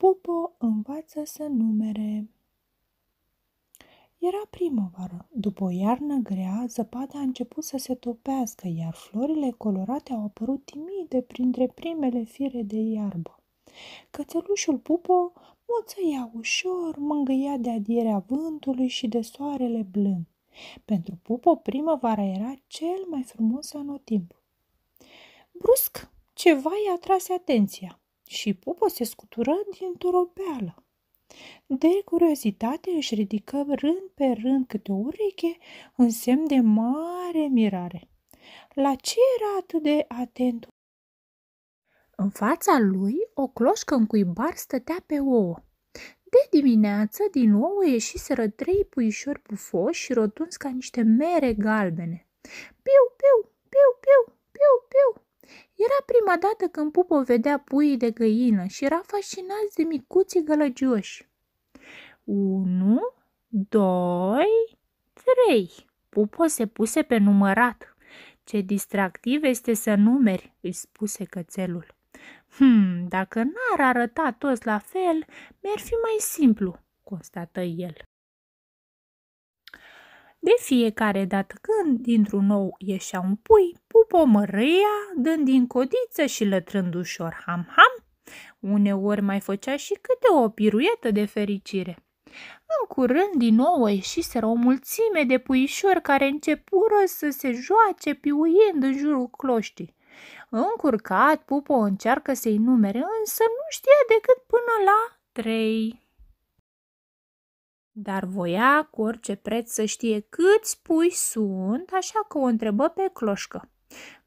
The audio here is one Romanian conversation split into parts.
Pupo învață să numere. Era primăvară. După o iarnă grea, zăpada a început să se topească, iar florile colorate au apărut timide printre primele fire de iarbă. Cățelușul Pupo moțăia ușor, mângâia de adierea vântului și de soarele blând. Pentru Pupo, primăvara era cel mai frumos anotimp. Brusc, ceva i-a tras atenția și pupă se scutură din turopeală. De curiozitate își ridică rând pe rând câte o ureche în semn de mare mirare. La ce era atât de atent? În fața lui, o cloșcă în cuibar stătea pe ouă. De dimineață, din ouă ieșiseră trei puișori pufoși și rotunzi ca niște mere galbene. Piu, piu, era prima dată când Pupo vedea puii de găină și era fascinat de micuții gălăgioși. Unu, doi, trei. Pupo se puse pe numărat. Ce distractiv este să numeri, îi spuse cățelul. Hmm, dacă n-ar arăta toți la fel, mi-ar fi mai simplu, constată el. De fiecare dată când dintr-un nou ieșea un pui, pupă mărâia, dând din codiță și lătrând ușor ham-ham, uneori mai făcea și câte o piruietă de fericire. În curând din nou ieșiseră o mulțime de puișori care începură să se joace piuind în jurul cloștii. Încurcat, Pupo încearcă să-i numere, însă nu știa decât până la trei dar voia cu orice preț să știe câți pui sunt, așa că o întrebă pe cloșcă.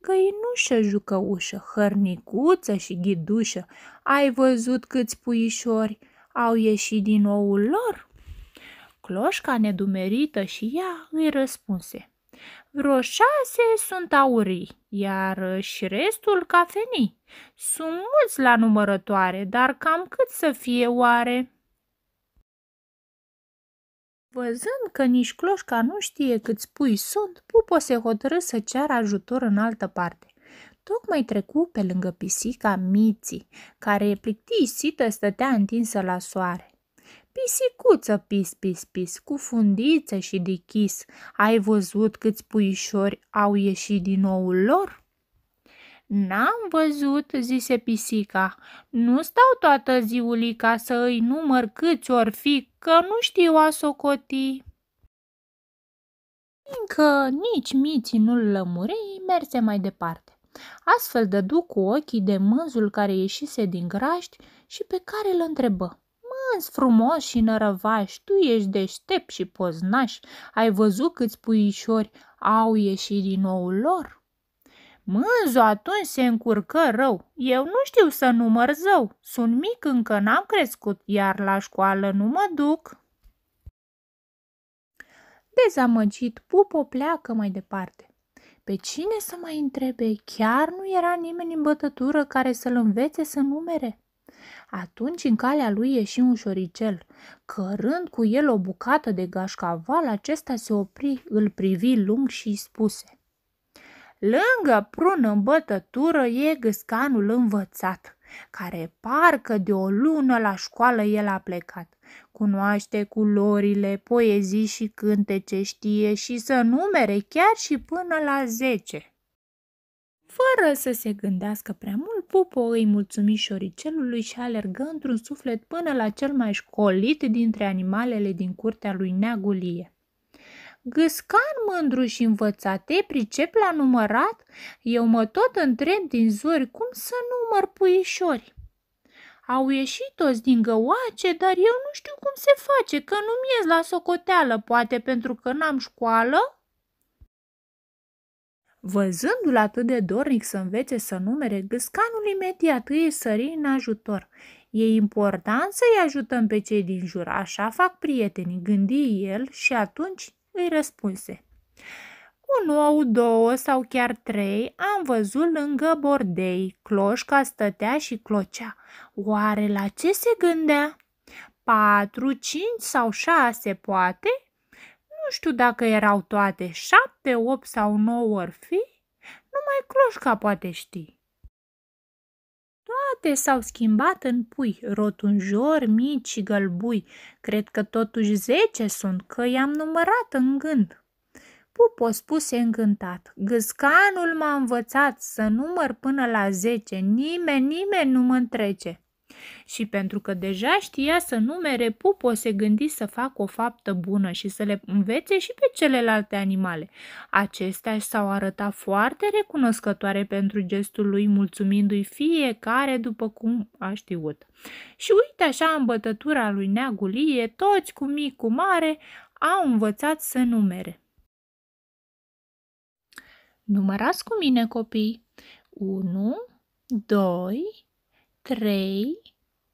Găinușă, jucăușă, hărnicuță și ghidușă, ai văzut câți puișori au ieșit din oul lor? Cloșca nedumerită și ea îi răspunse. Vreo șase sunt aurii, iar și restul cafenii. Sunt mulți la numărătoare, dar cam cât să fie oare? Văzând că nici cloșca nu știe câți pui sunt, Pupo se hotărâ să ceară ajutor în altă parte. Tocmai trecu pe lângă pisica Miții, care plictisită stătea întinsă la soare. Pisicuță, pis, pis, pis, cu fundiță și dichis, ai văzut câți puișori au ieșit din oul lor? N-am văzut, zise pisica. Nu stau toată ziulica să îi număr câți ori fi, că nu știu a socoti. Încă nici mici nu-l lămurei, merse mai departe. Astfel dădu cu ochii de mânzul care ieșise din graști și pe care îl întrebă. Mânz frumos și nărăvaș, tu ești deștept și poznaș, ai văzut câți puișori au ieșit din nou lor? Mânzul atunci se încurcă rău. Eu nu știu să număr zău. Sunt mic, încă n-am crescut, iar la școală nu mă duc. Dezamăgit, Pupo pleacă mai departe. Pe cine să mai întrebe? Chiar nu era nimeni în bătătură care să-l învețe să numere. Atunci în calea lui ieși un șoricel. Cărând cu el o bucată de gașcaval, acesta se opri, îl privi lung și spuse – Lângă prun în bătătură e gâscanul învățat, care parcă de o lună la școală el a plecat. Cunoaște culorile, poezii și cântece știe și să numere chiar și până la zece. Fără să se gândească prea mult, Pupo îi mulțumi șoricelului și alergă într-un suflet până la cel mai școlit dintre animalele din curtea lui Neagulie. Gâscan mândru și învățat, te pricep la numărat? Eu mă tot întreb din zori cum să număr puișori. Au ieșit toți din găoace, dar eu nu știu cum se face, că nu mi la socoteală, poate pentru că n-am școală? Văzându-l atât de dornic să învețe să numere, gâscanul imediat îi sări în ajutor. E important să-i ajutăm pe cei din jur, așa fac prietenii, gândi el și atunci îi răspunse. Un ou, două sau chiar trei am văzut lângă bordei. Cloșca stătea și clocea. Oare la ce se gândea? Patru, cinci sau șase, poate? Nu știu dacă erau toate, șapte, opt sau nouă ori fi. Numai cloșca poate ști toate s-au schimbat în pui, rotunjori, mici și gălbui. Cred că totuși zece sunt, că i-am numărat în gând. Pupo spuse încântat, gâscanul m-a învățat să număr până la zece, nimeni, nimeni nu mă întrece și pentru că deja știa să numere, Pupo se gândi să facă o faptă bună și să le învețe și pe celelalte animale. Acestea s-au arătat foarte recunoscătoare pentru gestul lui, mulțumindu-i fiecare după cum a știut. Și uite așa în bătătura lui Neagulie, toți cu mic, cu mare, au învățat să numere. Numărați cu mine, copii! 1, 2, 3,